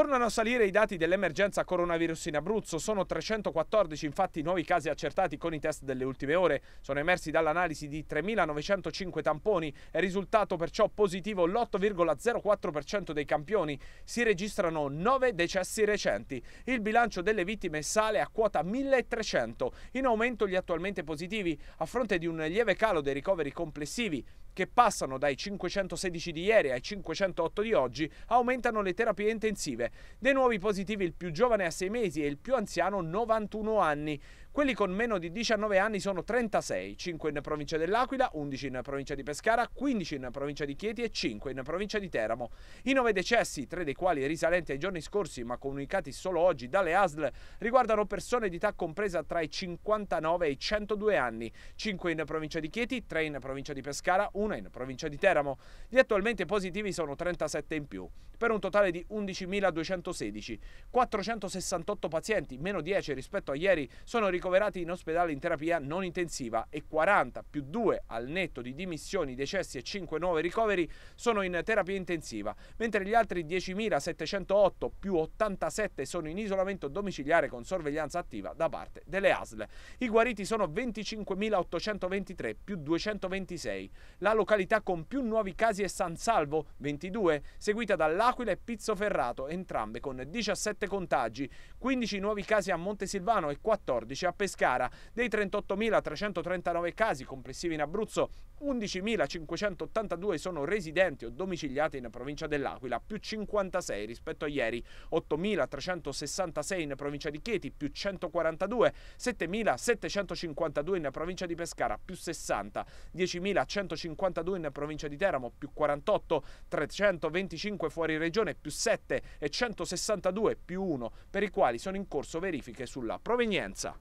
Tornano a salire i dati dell'emergenza coronavirus in Abruzzo, sono 314 infatti i nuovi casi accertati con i test delle ultime ore, sono emersi dall'analisi di 3.905 tamponi, è risultato perciò positivo l'8,04% dei campioni, si registrano 9 decessi recenti, il bilancio delle vittime sale a quota 1.300, in aumento gli attualmente positivi, a fronte di un lieve calo dei ricoveri complessivi, che passano dai 516 di ieri ai 508 di oggi, aumentano le terapie intensive. Dei nuovi positivi il più giovane ha 6 mesi e il più anziano 91 anni. Quelli con meno di 19 anni sono 36, 5 in provincia dell'Aquila, 11 in provincia di Pescara, 15 in provincia di Chieti e 5 in provincia di Teramo. I 9 decessi, 3 dei quali risalenti ai giorni scorsi ma comunicati solo oggi dalle ASL, riguardano persone di età compresa tra i 59 e i 102 anni, 5 in provincia di Chieti, 3 in provincia di Pescara, 1 Comune, in provincia di Teramo. Gli attualmente positivi sono 37 in più, per un totale di 11.216. 468 pazienti, meno 10 rispetto a ieri, sono ricoverati in ospedale in terapia non intensiva e 40 più 2 al netto di dimissioni, decessi e 5 nuovi ricoveri sono in terapia intensiva, mentre gli altri 10.708 più 87 sono in isolamento domiciliare con sorveglianza attiva da parte delle ASL. I guariti sono 25.823 più 226. La la località con più nuovi casi è San Salvo, 22, seguita dall'Aquila e Pizzoferrato, entrambe con 17 contagi, 15 nuovi casi a Montesilvano e 14 a Pescara. Dei 38.339 casi complessivi in Abruzzo, 11.582 sono residenti o domiciliati in provincia dell'Aquila, più 56 rispetto a ieri, 8.366 in provincia di Chieti, più 142, 7.752 in provincia di Pescara, più 60, 10.150 52 in provincia di Teramo, più 48, 325 fuori regione, più 7 e 162 più 1, per i quali sono in corso verifiche sulla provenienza.